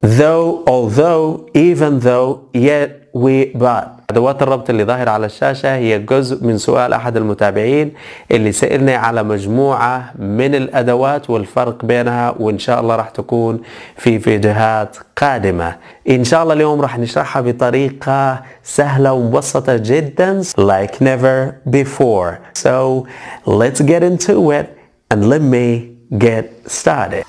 though although even though yet we but أدوات الربط اللي ظاهرة على الشاشة هي جزء من سؤال أحد المتابعين اللي سألني على مجموعة من الأدوات والفرق بينها وإن شاء الله راح تكون في فيديوهات قادمة إن شاء الله اليوم راح نشرحها بطريقة سهلة ومبسطة جدا like never before so let's get into it and let me get started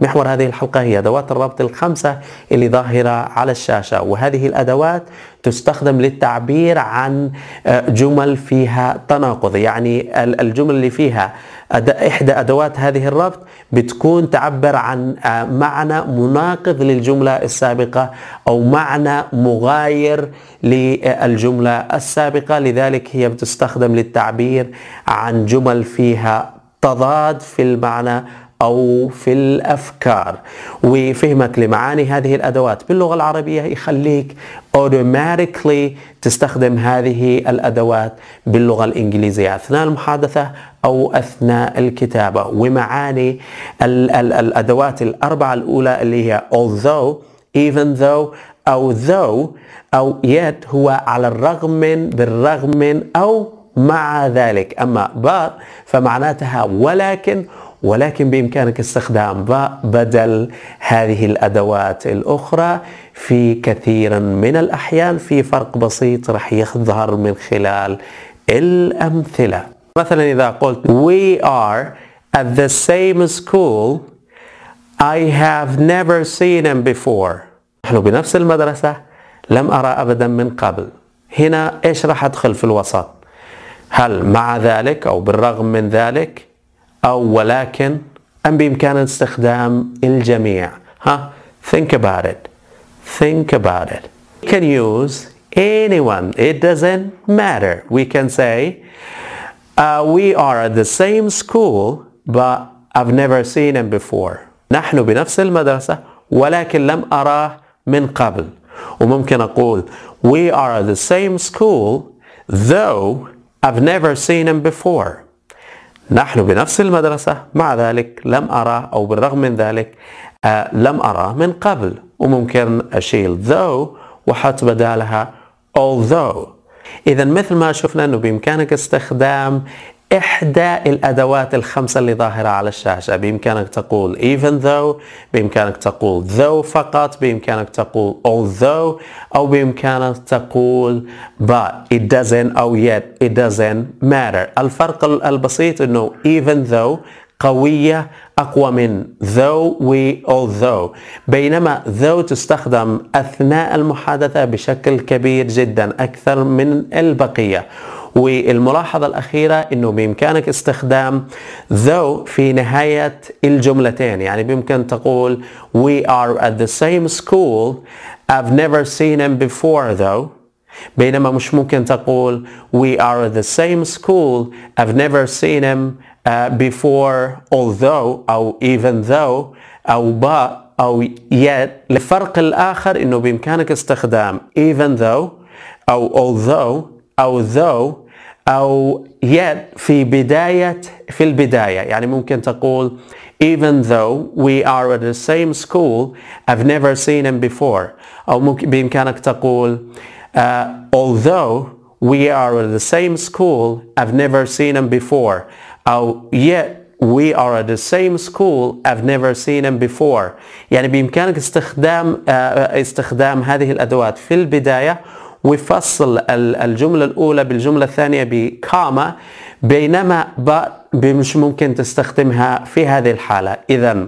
محور هذه الحلقة هي أدوات الربط الخمسة اللي ظاهرة على الشاشة وهذه الأدوات تستخدم للتعبير عن آه، جمل فيها تناقض يعني الجمل اللي فيها إحدى أدوات هذه الربط بتكون تعبر عن آه، معنى مناقض للجملة السابقة أو معنى مغاير للجملة السابقة لذلك هي بتستخدم للتعبير عن جمل فيها تضاد في المعنى أو في الأفكار وفهمك لمعاني هذه الأدوات باللغة العربية يخليك automatically تستخدم هذه الأدوات باللغة الإنجليزية أثناء المحادثة أو أثناء الكتابة ومعاني ال ال الأدوات الأربعة الأولى اللي هي although even though أو though أو yet هو على الرغم من بالرغم من أو مع ذلك أما but فمعناتها ولكن ولكن بإمكانك استخدام بدل هذه الأدوات الأخرى في كثير من الأحيان في فرق بسيط راح يظهر من خلال الأمثلة مثلا إذا قلت We are at the same school I have never seen him before نحن بنفس المدرسة لم أرى أبدا من قبل هنا إيش راح أدخل في الوسط هل مع ذلك أو بالرغم من ذلك أو ولكن أم بإمكاننا استخدام الجميع ها think about it think about it we can use anyone it doesn't matter we can say uh, we are at the same school but I've never seen him before نحن بنفس المدرسة ولكن لم أراه من قبل وممكن أقول we are at the same school though I've never seen him before نحن بنفس المدرسة مع ذلك لم أرى أو بالرغم من ذلك آه لم أرى من قبل وممكن أشيل though وحط بدالها although إذا مثل ما شفنا أنه بإمكانك استخدام إحدى الأدوات الخمسة اللي ظاهرة على الشاشة بإمكانك تقول even though بإمكانك تقول though فقط بإمكانك تقول although أو بإمكانك تقول but it doesn't أو yet it doesn't matter الفرق البسيط أنه even though قوية أقوى من though و although بينما though تستخدم أثناء المحادثة بشكل كبير جدا أكثر من البقية والملاحظة الأخيرة أنه بإمكانك استخدام though في نهاية الجملتين يعني بإمكن تقول we are at the same school I've never seen him before though بينما مش ممكن تقول we are at the same school I've never seen him uh, before although أو even though أو but أو yet الفرق الآخر أنه بإمكانك استخدام even though أو although أو though أو yet في بداية في البداية يعني ممكن تقول even though we are at the same school I've never seen him before أو ممكن بإمكانك تقول uh, although we are at the same school I've never seen him before أو yet we are at the same school I've never seen him before يعني بإمكانك استخدام uh, استخدام هذه الأدوات في البداية ويفصل الجملة الأولى بالجملة الثانية بكاما بينما مش ممكن تستخدمها في هذه الحالة إذا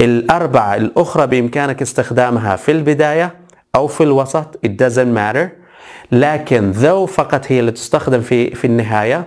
الأربعة الأخرى بإمكانك استخدامها في البداية أو في الوسط it doesn't matter لكن ذو فقط هي اللي تستخدم في في النهاية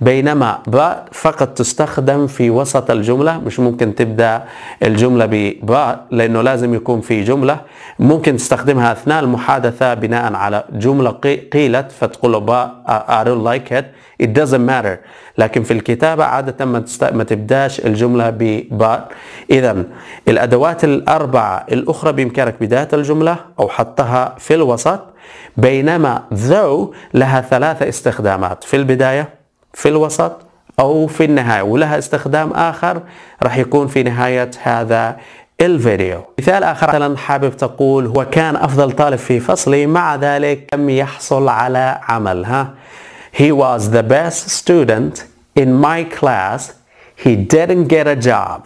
بينما با فقط تستخدم في وسط الجملة مش ممكن تبدأ الجملة ببا لأنه لازم يكون في جملة ممكن تستخدمها أثناء المحادثة بناء على جملة قيلت فتقول له با آه، آه، I don't like it it doesn't matter لكن في الكتابة عادة ما, ما تبداش الجملة ببا إذا الأدوات الأربعة الأخرى بإمكانك بداية الجملة أو حطها في الوسط بينما though لها ثلاثة استخدامات في البداية في الوسط أو في النهاية ولها استخدام آخر راح يكون في نهاية هذا الفيديو مثال آخر مثلا حابب تقول هو كان أفضل طالب في فصلي مع ذلك لم يحصل على عمل ها He was the best student in my class He didn't get a job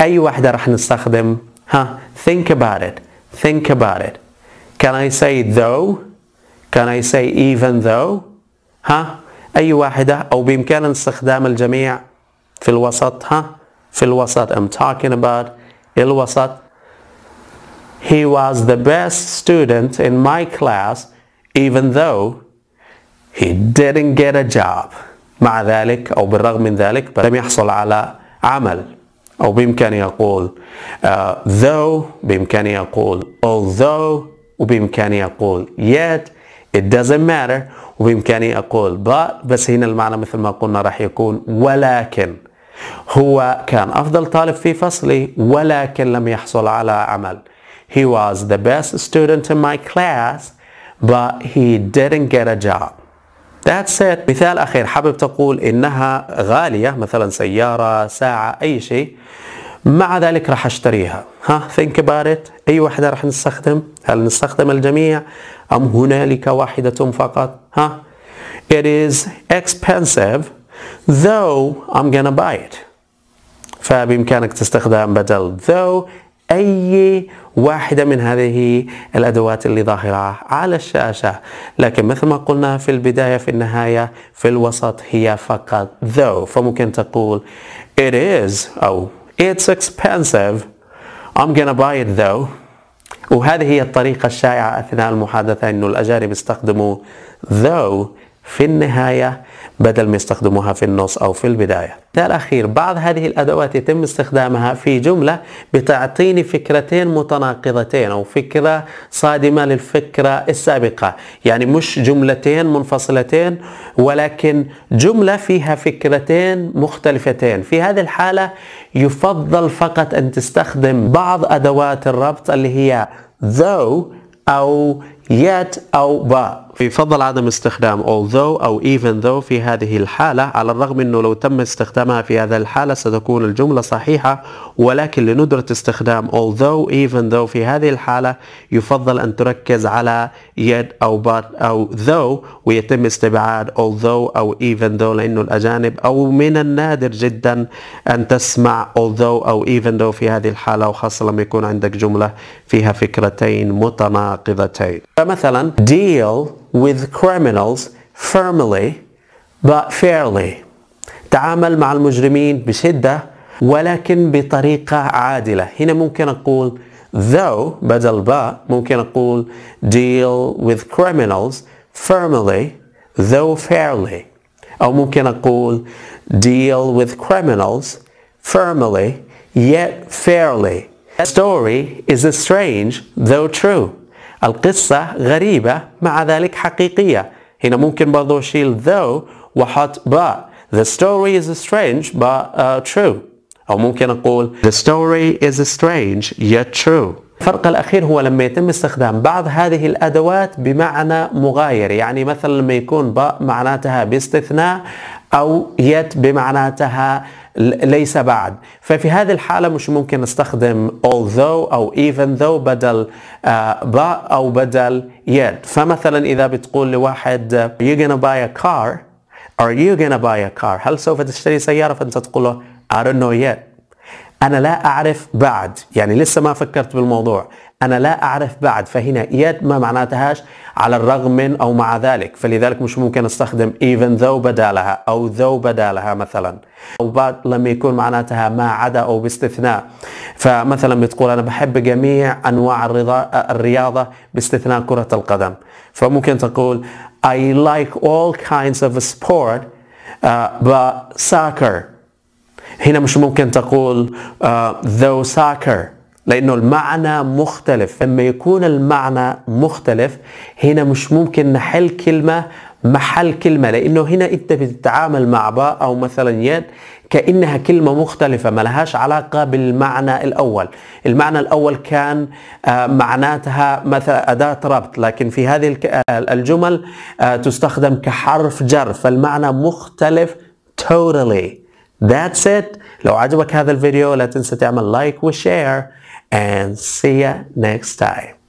أي واحدة راح نستخدم ها Think about it Think about it Can I say though? Can I say even though? ها أي واحدة أو بإمكان استخدام الجميع في الوسط ها في الوسط I'm talking about الوسط He was the best student in my class even though he didn't get a job مع ذلك أو بالرغم من ذلك لم يحصل على عمل أو بإمكاني أقول uh, though بإمكاني أقول although وبإمكاني أقول yet it doesn't matter وبإمكاني أقول but بس هنا المعنى مثل ما قلنا راح يكون ولكن هو كان أفضل طالب في فصلي ولكن لم يحصل على عمل he was the best student in my class but he didn't get a job That's it. مثال أخير حابب تقول إنها غالية مثلا سيارة ساعة أي شيء مع ذلك راح اشتريها ها ثينك بارت اي واحده راح نستخدم هل نستخدم الجميع ام هنالك واحده فقط ها it is expensive though I'm gonna buy it فبامكانك تستخدم بدل though اي واحده من هذه الادوات اللي ظاهره على الشاشه لكن مثل ما قلنا في البدايه في النهايه في الوسط هي فقط though فممكن تقول it is او It's expensive. I'm gonna buy it though. وهذه هي الطريقة الشائعة أثناء المحادثة أنه الأجانب يستخدموا though في النهاية بدل ما يستخدموها في النص أو في البداية الأخير بعض هذه الأدوات يتم استخدامها في جملة بتعطيني فكرتين متناقضتين أو فكرة صادمة للفكرة السابقة يعني مش جملتين منفصلتين ولكن جملة فيها فكرتين مختلفتين في هذه الحالة يفضل فقط أن تستخدم بعض أدوات الربط اللي هي though أو yet أو but يفضل عدم استخدام although أو even though في هذه الحالة على الرغم أنه لو تم استخدامها في هذه الحالة ستكون الجملة صحيحة ولكن لندرة استخدام although even though في هذه الحالة يفضل أن تركز على yet أو but أو though ويتم استبعاد although أو even though لأنه الأجانب أو من النادر جدا أن تسمع although أو even though في هذه الحالة وخاصة لما يكون عندك جملة فيها فكرتين متناقضتين فمثلا uh, deal with criminals firmly but fairly تعامل مع المجرمين بشدة ولكن بطريقة عادلة هنا ممكن أقول though بدل با ممكن أقول deal with criminals firmly though fairly أو ممكن أقول deal with criminals firmly yet fairly. That story is strange though true. القصة غريبة مع ذلك حقيقية هنا ممكن برضو أشيل though وحط but The story is strange but uh, true أو ممكن أقول The story is strange yet true الفرق الأخير هو لما يتم استخدام بعض هذه الأدوات بمعنى مغاير يعني مثلا لما يكون باء معناتها باستثناء أو يت بمعناتها ليس بعد ففي هذه الحالة مش ممكن نستخدم although أو even though بدل آه، باء أو بدل yet فمثلا إذا بتقول لواحد you gonna buy a car Are you gonna buy a car هل سوف تشتري سيارة فأنت تقول له I don't know yet أنا لا أعرف بعد يعني لسه ما فكرت بالموضوع أنا لا أعرف بعد فهنا يد ما معناتهاش على الرغم من أو مع ذلك فلذلك مش ممكن أستخدم even though بدالها أو though بدالها مثلا أو بعد لما يكون معناتها ما عدا أو باستثناء فمثلا بتقول أنا بحب جميع أنواع الرياضة باستثناء كرة القدم فممكن تقول I like all kinds of sport uh, but soccer هنا مش ممكن تقول ذو آه، soccer لأنه المعنى مختلف لما يكون المعنى مختلف هنا مش ممكن نحل كلمة محل كلمة لأنه هنا أنت بتتعامل مع باء أو مثلا يد كأنها كلمة مختلفة ما لهاش علاقة بالمعنى الأول المعنى الأول كان آه، معناتها مثلا أداة ربط لكن في هذه آه، الجمل تستخدم كحرف جر فالمعنى مختلف totally That's it. لو عجبك هذا الفيديو لا تنسى تعمل لايك وشير and see you next time.